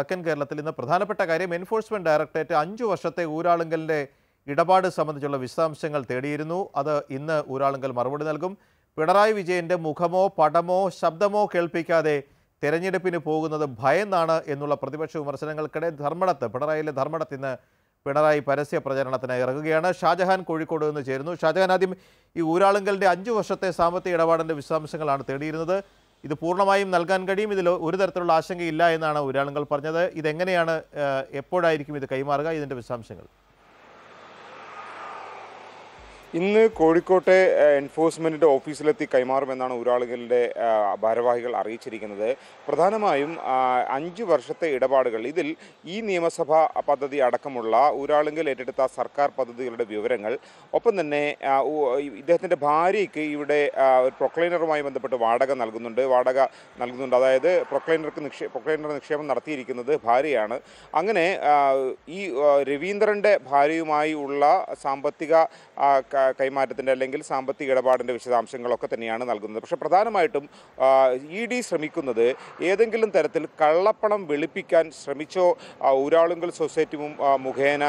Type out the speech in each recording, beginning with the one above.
തെക്കൻ കേരളത്തിൽ ഇന്ന് പ്രധാനപ്പെട്ട കാര്യം എൻഫോഴ്സ്മെന്റ് ഡയറക്ടറേറ്റ് അഞ്ചു വർഷത്തെ ഊരാളുങ്കലിൻ്റെ ഇടപാട് സംബന്ധിച്ചുള്ള വിശദാംശങ്ങൾ തേടിയിരുന്നു അത് ഇന്ന് ഊരാളുങ്കൽ മറുപടി നൽകും പിണറായി വിജയന്റെ മുഖമോ പടമോ ശബ്ദമോ കേൾപ്പിക്കാതെ തെരഞ്ഞെടുപ്പിന് പോകുന്നത് ഭയന്നാണ് എന്നുള്ള പ്രതിപക്ഷ വിമർശനങ്ങൾക്കിടെ ധർമ്മടത്ത് പിണറായിയിലെ ധർമ്മടത്ത് ഇന്ന് പിണറായി പരസ്യ പ്രചരണത്തിന് ഇറങ്ങുകയാണ് ഷാജഹാൻ കോഴിക്കോട് നിന്ന് ചേരുന്നു ഷാജഹാൻ ആദ്യം ഈ ഊരാളുങ്കലിൻ്റെ അഞ്ചു വർഷത്തെ സാമ്പത്തിക ഇടപാടിൻ്റെ വിശദാംശങ്ങളാണ് തേടിയിരുന്നത് ഇത് പൂർണ്ണമായും നൽകാൻ കഴിയും ഇതിൽ ഒരു തരത്തിലുള്ള ആശങ്കയില്ല എന്നാണ് ഒരാളുകൾ പറഞ്ഞത് ഇതെങ്ങനെയാണ് എപ്പോഴായിരിക്കും ഇത് കൈമാറുക ഇതിൻ്റെ വിശദാംശങ്ങൾ ഇന്ന് കോഴിക്കോട്ടെ എൻഫോഴ്സ്മെൻറ്റിൻ്റെ ഓഫീസിലെത്തി കൈമാറുമെന്നാണ് ഊരാളുകളുടെ ഭാരവാഹികൾ അറിയിച്ചിരിക്കുന്നത് പ്രധാനമായും അഞ്ച് വർഷത്തെ ഇടപാടുകൾ ഇതിൽ ഈ നിയമസഭാ പദ്ധതി അടക്കമുള്ള ഊരാളുങ്കൽ ഏറ്റെടുത്ത സർക്കാർ പദ്ധതികളുടെ വിവരങ്ങൾ ഒപ്പം തന്നെ ഇദ്ദേഹത്തിൻ്റെ ഭാര്യയ്ക്ക് ഇവിടെ ഒരു പ്രൊക്ലൈനറുമായി ബന്ധപ്പെട്ട് വാടക നൽകുന്നുണ്ട് വാടക നൽകുന്നുണ്ട് അതായത് പ്രൊക്ലൈനർക്ക് നിക്ഷേപ പ്രൊക്ലൈനർ നിക്ഷേപം നടത്തിയിരിക്കുന്നത് ഭാര്യയാണ് അങ്ങനെ ഈ രവീന്ദ്രൻ്റെ ഭാര്യയുമായി ഉള്ള സാമ്പത്തിക കൈമാറ്റത്തിൻ്റെ അല്ലെങ്കിൽ സാമ്പത്തിക ഇടപാടിൻ്റെ വിശദാംശങ്ങളൊക്കെ തന്നെയാണ് നൽകുന്നത് പക്ഷേ പ്രധാനമായിട്ടും ഇ ഡി ശ്രമിക്കുന്നത് ഏതെങ്കിലും തരത്തിൽ കള്ളപ്പണം വെളുപ്പിക്കാൻ ശ്രമിച്ചോ ഊരാളുങ്കൽ സൊസൈറ്റി മുഖേന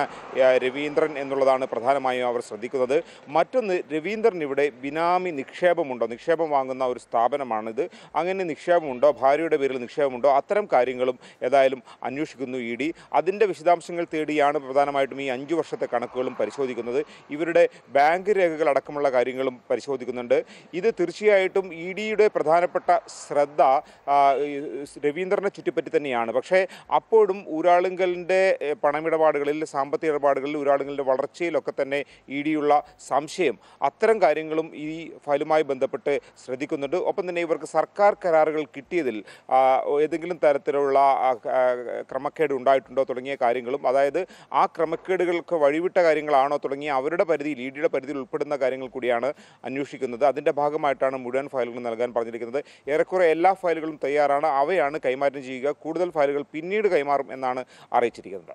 രവീന്ദ്രൻ എന്നുള്ളതാണ് പ്രധാനമായും അവർ ശ്രദ്ധിക്കുന്നത് മറ്റൊന്ന് രവീന്ദ്രൻ ഇവിടെ ബിനാമി നിക്ഷേപമുണ്ടോ നിക്ഷേപം വാങ്ങുന്ന ഒരു സ്ഥാപനമാണിത് അങ്ങനെ നിക്ഷേപമുണ്ടോ ഭാര്യയുടെ പേരിൽ നിക്ഷേപമുണ്ടോ അത്തരം കാര്യങ്ങളും ഏതായാലും അന്വേഷിക്കുന്നു ഇ ഡി അതിൻ്റെ വിശദാംശങ്ങൾ തേടിയാണ് പ്രധാനമായിട്ടും ഈ അഞ്ചു വർഷത്തെ കണക്കുകളും പരിശോധിക്കുന്നത് ഇവരുടെ ബാങ്ക് ബാങ്ക് രേഖകൾ അടക്കമുള്ള കാര്യങ്ങളും പരിശോധിക്കുന്നുണ്ട് ഇത് തീർച്ചയായിട്ടും ഇ ഡിയുടെ പ്രധാനപ്പെട്ട ശ്രദ്ധ രവീന്ദ്രനെ ചുറ്റിപ്പറ്റി തന്നെയാണ് പക്ഷേ അപ്പോഴും ഊരാളുങ്കലിൻ്റെ പണമിടപാടുകളിൽ സാമ്പത്തിക ഇടപാടുകളിൽ ഊരാളുങ്കലിൻ്റെ വളർച്ചയിലൊക്കെ തന്നെ ഇ ഡിയുള്ള സംശയം അത്തരം കാര്യങ്ങളും ഈ ഫയലുമായി ബന്ധപ്പെട്ട് ശ്രദ്ധിക്കുന്നുണ്ട് ഒപ്പം തന്നെ ഇവർക്ക് സർക്കാർ കരാറുകൾ കിട്ടിയതിൽ ഏതെങ്കിലും തരത്തിലുള്ള ക്രമക്കേട് ഉണ്ടായിട്ടുണ്ടോ തുടങ്ങിയ കാര്യങ്ങളും അതായത് ആ ക്രമക്കേടുകൾക്ക് വഴിവിട്ട കാര്യങ്ങളാണോ തുടങ്ങിയ അവരുടെ പരിധിയിൽ ഇ ഡിയുടെ പരിധി ഇതിൽ ഉൾപ്പെടുന്ന കാര്യങ്ങൾ കൂടിയാണ് അന്വേഷിക്കുന്നത് അതിൻ്റെ ഭാഗമായിട്ടാണ് മുഴുവൻ ഫയലുകൾ നൽകാൻ പറഞ്ഞിരിക്കുന്നത് ഏറെക്കുറെ എല്ലാ ഫയലുകളും തയ്യാറാണ് അവയാണ് കൈമാറ്റം ചെയ്യുക കൂടുതൽ ഫയലുകൾ പിന്നീട് കൈമാറും എന്നാണ് അറിയിച്ചിരിക്കുന്നത്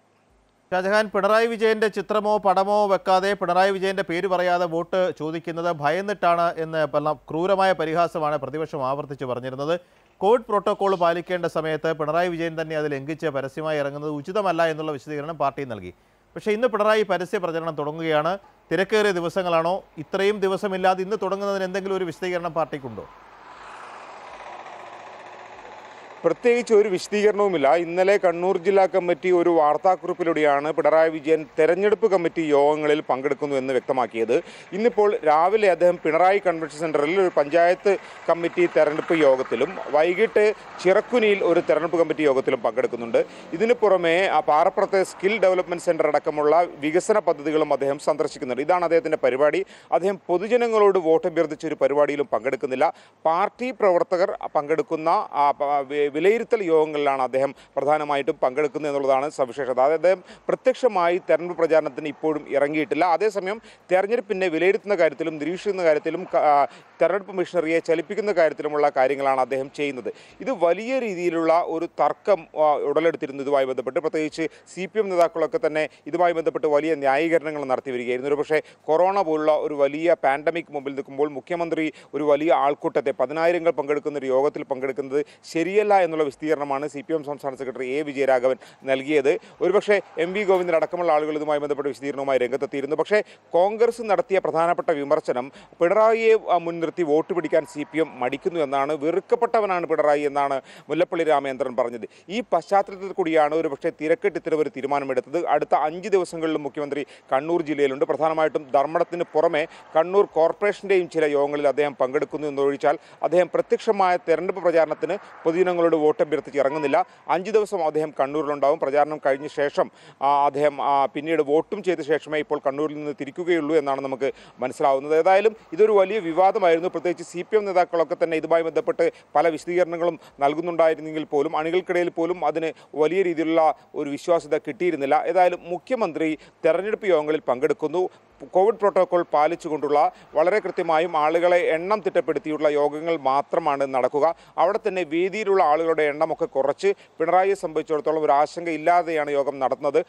ഷാജഹാൻ പിണറായി വിജയന്റെ ചിത്രമോ പടമോ വെക്കാതെ പിണറായി വിജയന്റെ പേര് പറയാതെ വോട്ട് ചോദിക്കുന്നത് ഭയന്നിട്ടാണ് എന്ന് ക്രൂരമായ പരിഹാസമാണ് പ്രതിപക്ഷം ആവർത്തിച്ച് പറഞ്ഞിരുന്നത് കോവിഡ് പ്രോട്ടോകോൾ പാലിക്കേണ്ട സമയത്ത് പിണറായി വിജയൻ തന്നെ അത് ലംഘിച്ച് പരസ്യമായി ഇറങ്ങുന്നത് ഉചിതമല്ല എന്നുള്ള വിശദീകരണം പാർട്ടി നൽകി പക്ഷേ ഇന്ന് പിണറായി പരസ്യ പ്രചരണം തുടങ്ങുകയാണ് തിരക്കേറിയ ദിവസങ്ങളാണോ ഇത്രയും ദിവസമില്ലാതെ ഇന്ന് തുടങ്ങുന്നതിന് എന്തെങ്കിലും ഒരു വിശദീകരണം പാർട്ടിക്കുണ്ടോ പ്രത്യേകിച്ച് ഒരു വിശദീകരണവുമില്ല ഇന്നലെ കണ്ണൂർ ജില്ലാ കമ്മിറ്റി ഒരു വാർത്താക്കുറിപ്പിലൂടെയാണ് പിണറായി വിജയൻ തെരഞ്ഞെടുപ്പ് കമ്മിറ്റി യോഗങ്ങളിൽ പങ്കെടുക്കുന്നു എന്ന് വ്യക്തമാക്കിയത് ഇന്നിപ്പോൾ രാവിലെ അദ്ദേഹം പിണറായി കൺവെൻഷൻ സെൻറ്ററിൽ ഒരു പഞ്ചായത്ത് കമ്മിറ്റി തെരഞ്ഞെടുപ്പ് യോഗത്തിലും വൈകിട്ട് ചിറക്കുനിയിൽ ഒരു തെരഞ്ഞെടുപ്പ് കമ്മിറ്റി യോഗത്തിലും പങ്കെടുക്കുന്നുണ്ട് ഇതിന് പുറമെ ആ പാറപ്പുറത്തെ സ്കിൽ ഡെവലപ്മെൻറ്റ് സെൻറ്റർ അടക്കമുള്ള വികസന പദ്ധതികളും അദ്ദേഹം സന്ദർശിക്കുന്നുണ്ട് ഇതാണ് അദ്ദേഹത്തിൻ്റെ പരിപാടി അദ്ദേഹം പൊതുജനങ്ങളോട് വോട്ട് അഭ്യർത്ഥിച്ച ഒരു പരിപാടിയിലും പങ്കെടുക്കുന്നില്ല പാർട്ടി പ്രവർത്തകർ പങ്കെടുക്കുന്ന വിലയിരുത്തൽ യോഗങ്ങളിലാണ് അദ്ദേഹം പ്രധാനമായിട്ടും പങ്കെടുക്കുന്നത് എന്നുള്ളതാണ് സവിശേഷത അതായത് അദ്ദേഹം പ്രത്യക്ഷമായി തെരഞ്ഞെടുപ്പ് പ്രചാരണത്തിന് ഇപ്പോഴും ഇറങ്ങിയിട്ടില്ല അതേസമയം തെരഞ്ഞെടുപ്പിനെ വിലയിരുത്തുന്ന കാര്യത്തിലും നിരീക്ഷിക്കുന്ന കാര്യത്തിലും തെരഞ്ഞെടുപ്പ് മിഷണറിയെ ചലിപ്പിക്കുന്ന കാര്യത്തിലുമുള്ള കാര്യങ്ങളാണ് അദ്ദേഹം ചെയ്യുന്നത് ഇത് വലിയ രീതിയിലുള്ള ഒരു തർക്കം ഉടലെടുത്തിരുന്നു ഇതുമായി ബന്ധപ്പെട്ട് പ്രത്യേകിച്ച് സി പി എം നേതാക്കളൊക്കെ തന്നെ ഇതുമായി ബന്ധപ്പെട്ട് വലിയ ന്യായീകരണങ്ങൾ നടത്തി വരികയായിരുന്നു ഒരു പക്ഷേ കൊറോണ പോലുള്ള ഒരു വലിയ പാൻഡമിക് മുമ്പിൽ നിൽക്കുമ്പോൾ മുഖ്യമന്ത്രി ഒരു വലിയ ആൾക്കൂട്ടത്തെ പതിനായിരങ്ങൾ പങ്കെടുക്കുന്ന ഒരു യോഗത്തിൽ പങ്കെടുക്കുന്നത് ശരിയല്ല എന്നുള്ള വിശദീകരണമാണ് സി പി എം സംസ്ഥാന സെക്രട്ടറി എ വിജയരാഘവൻ നൽകിയത് ഒരുപക്ഷെ എം വി ഗോവിന്ദൻ അടക്കമുള്ള ആളുകൾ ഇതുമായി ബന്ധപ്പെട്ട വിശദീകരണവുമായി രംഗത്തെത്തിയിരുന്നു പക്ഷേ കോൺഗ്രസ് നടത്തിയ പ്രധാനപ്പെട്ട വിമർശനം പിണറായിയെ മുൻനിർത്തി വോട്ട് പിടിക്കാൻ സി പി എം മടിക്കുന്നു എന്നാണ് വെറുക്കപ്പെട്ടവനാണ് പിണറായി എന്നാണ് മുല്ലപ്പള്ളി രാമേന്ദ്രൻ പറഞ്ഞത് ഈ പശ്ചാത്തലത്തിൽ കൂടിയാണ് ഒരുപക്ഷെ തിരക്കിട്ട് ഇത്തരം ഒരു തീരുമാനമെടുത്തത് അടുത്ത അഞ്ച് ദിവസങ്ങളിലും മുഖ്യമന്ത്രി കണ്ണൂർ ജില്ലയിലുണ്ട് പ്രധാനമായിട്ടും ധർമ്മടത്തിന് പുറമെ കണ്ണൂർ കോർപ്പറേഷൻ്റെയും ചില യോഗങ്ങളിൽ അദ്ദേഹം പങ്കെടുക്കുന്നു എന്നൊഴിച്ചാൽ അദ്ദേഹം പ്രത്യക്ഷമായ തെരഞ്ഞെടുപ്പ് പ്രചാരണത്തിന് പൊതുജനങ്ങളോട് ജനങ്ങളോട് വോട്ട് അഭ്യർത്ഥിച്ച് ഇറങ്ങുന്നില്ല അഞ്ച് ദിവസം അദ്ദേഹം കണ്ണൂരിലുണ്ടാവും പ്രചാരണം കഴിഞ്ഞ ശേഷം അദ്ദേഹം പിന്നീട് വോട്ടും ചെയ്ത ശേഷമേ ഇപ്പോൾ കണ്ണൂരിൽ നിന്ന് തിരിക്കുകയുള്ളൂ എന്നാണ് നമുക്ക് മനസ്സിലാവുന്നത് ഏതായാലും ഇതൊരു വലിയ വിവാദമായിരുന്നു പ്രത്യേകിച്ച് സി പി എം നേതാക്കളൊക്കെ തന്നെ ഇതുമായി ബന്ധപ്പെട്ട് പല വിശദീകരണങ്ങളും നൽകുന്നുണ്ടായിരുന്നെങ്കിൽ പോലും അണികൾക്കിടയിൽ പോലും അതിന് വലിയ രീതിയിലുള്ള ഒരു വിശ്വാസ്യത കിട്ടിയിരുന്നില്ല ഏതായാലും മുഖ്യമന്ത്രി തെരഞ്ഞെടുപ്പ് യോഗങ്ങളിൽ പങ്കെടുക്കുന്നു കോവിഡ് പ്രോട്ടോകോൾ പാലിച്ചുകൊണ്ടുള്ള വളരെ കൃത്യമായും ആളുകളെ എണ്ണം തിട്ടപ്പെടുത്തിയുള്ള യോഗങ്ങൾ മാത്രമാണ് നടക്കുക അവിടെ തന്നെ വീതിയിലുള്ള ആളുകളുടെ എണ്ണമൊക്കെ കുറച്ച് പിണറായിയെ സംബന്ധിച്ചിടത്തോളം ഒരു ആശങ്ക ഇല്ലാതെയാണ് യോഗം നടന്നത്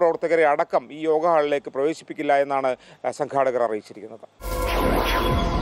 പ്രവർത്തകരെ അടക്കം ഈ യോഗ ഹാളിലേക്ക് പ്രവേശിപ്പിക്കില്ല എന്നാണ് സംഘാടകർ അറിയിച്ചിരിക്കുന്നത്